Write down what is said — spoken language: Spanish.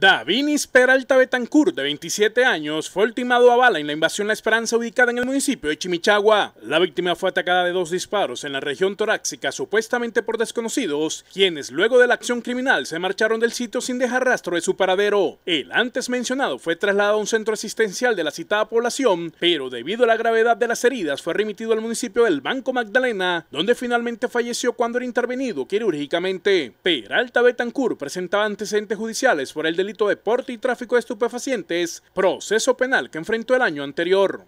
Davinis Peralta Betancourt, de 27 años, fue ultimado a bala en la invasión La Esperanza ubicada en el municipio de Chimichagua. La víctima fue atacada de dos disparos en la región torácica supuestamente por desconocidos, quienes luego de la acción criminal se marcharon del sitio sin dejar rastro de su paradero. El antes mencionado fue trasladado a un centro asistencial de la citada población, pero debido a la gravedad de las heridas fue remitido al municipio del Banco Magdalena, donde finalmente falleció cuando era intervenido quirúrgicamente. Peralta Betancourt presentaba antecedentes judiciales por el delito de porte y tráfico de estupefacientes, proceso penal que enfrentó el año anterior.